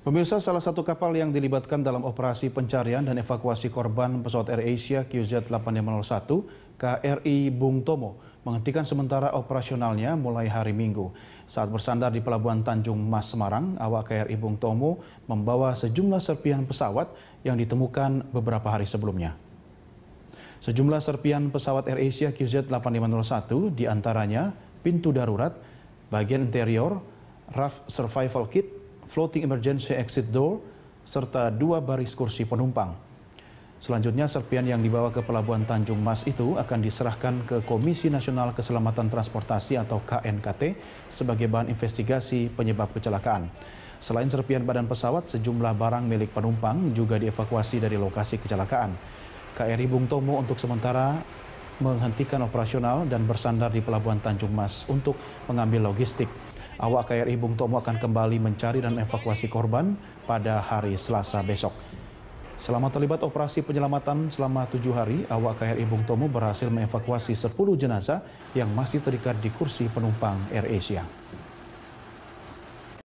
Pemirsa, salah satu kapal yang dilibatkan dalam operasi pencarian dan evakuasi korban pesawat Air Asia QZ801 KRI Bung Tomo menghentikan sementara operasionalnya mulai hari Minggu. Saat bersandar di Pelabuhan Tanjung Mas Semarang, awak KRI Bung Tomo membawa sejumlah serpihan pesawat yang ditemukan beberapa hari sebelumnya. Sejumlah serpihan pesawat Air Asia QZ8501 diantaranya pintu darurat, bagian interior, RAF Survival Kit, floating emergency exit door, serta dua baris kursi penumpang. Selanjutnya, serpian yang dibawa ke Pelabuhan Tanjung Mas itu akan diserahkan ke Komisi Nasional Keselamatan Transportasi atau KNKT sebagai bahan investigasi penyebab kecelakaan. Selain serpian badan pesawat, sejumlah barang milik penumpang juga dievakuasi dari lokasi kecelakaan. KRI Bung Tomo untuk sementara menghentikan operasional dan bersandar di Pelabuhan Tanjung Mas untuk mengambil logistik. Awak KRI Bung Tomo akan kembali mencari dan evakuasi korban pada hari Selasa besok. Selama terlibat operasi penyelamatan selama tujuh hari, awak KRI Bung Tomo berhasil mengevakuasi 10 jenazah yang masih terikat di kursi penumpang Air Asia.